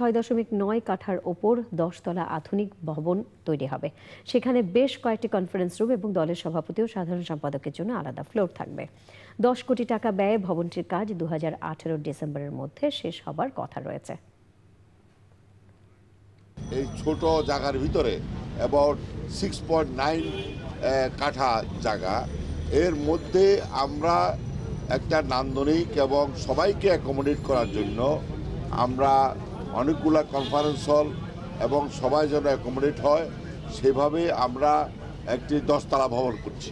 ছয় দশমিক নয় কাঠার ওপর দশতলা আধুনিক ভবন তৈরি হবে সেখানে বেশ কয়েকটি কনফারেন্স রুম এবং দলের সভাপতি ও সাধারণ সম্পাদকের জন্য আলাদা ফ্লোর থাকবে দশ কোটি টাকা ব্যয়ে ভবনটির কাজ দু হাজার ডিসেম্বরের মধ্যে শেষ হবার কথা রয়েছে এই ছোট জায়গার ভিতরে অ্যাবাউট সিক্স পয়েন্ট নাইন কাঠা জায়গা এর মধ্যে আমরা একটা নান্দনিক এবং সবাইকে অ্যাকোমোডেট করার জন্য আমরা অনেকগুলা কনফারেন্স হল এবং সবাই যেন অ্যাকোমোডেট হয় সেভাবে আমরা একটি দশতলা ভবন করছি